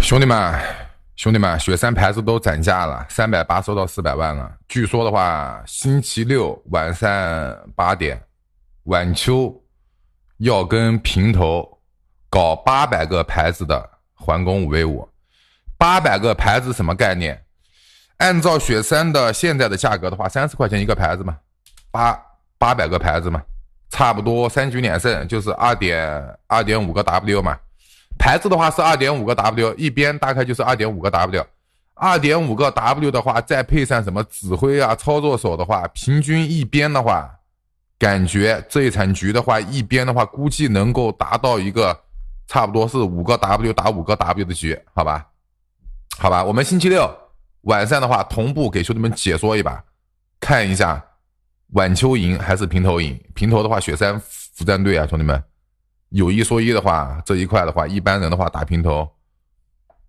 兄弟们，兄弟们，雪山牌子都涨价了，三百八收到四百万了。据说的话，星期六晚上八点，晚秋要跟平头搞八百个牌子的环攻五 V 五，八百个牌子什么概念？按照雪山的现在的价格的话，三十块钱一个牌子嘛，八八百个牌子嘛，差不多三局两胜就是二点二点五个 W 嘛。排子的话是二点五个 W，一边大概就是二点五个 W，二点五个 W 的话，再配上什么指挥啊、操作手的话，平均一边的话，感觉这一场局的话，一边的话估计能够达到一个差不多是五个 W 打五个 W 的局，好吧，好吧，我们星期六晚上的话，同步给兄弟们解说一把，看一下晚秋赢还是平头赢，平头的话，雪山伏战队啊，兄弟们。有一说一的话，这一块的话，一般人的话打平头，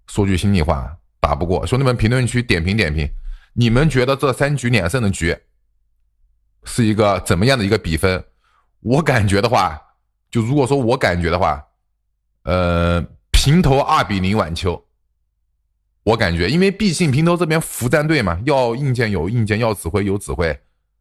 说句心里话，打不过。兄弟们，评论区点评点评，你们觉得这三局两胜的局，是一个怎么样的一个比分？我感觉的话，就如果说我感觉的话，呃，平头二比零晚秋，我感觉，因为毕竟平头这边服战队嘛，要硬件有硬件，要指挥有指挥，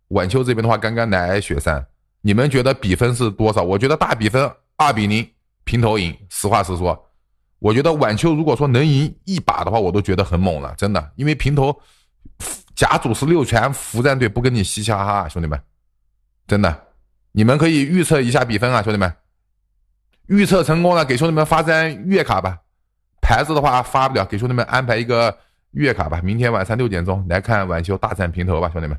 晚秋这边的话，刚刚来雪山，你们觉得比分是多少？我觉得大比分。二比零，平头赢。实话实说，我觉得晚秋如果说能赢一把的话，我都觉得很猛了，真的。因为平头甲组十六全服战队不跟你嘻嘻哈哈，兄弟们，真的。你们可以预测一下比分啊，兄弟们。预测成功了，给兄弟们发张月卡吧。牌子的话发不了，给兄弟们安排一个月卡吧。明天晚上六点钟来看晚秋大战平头吧，兄弟们。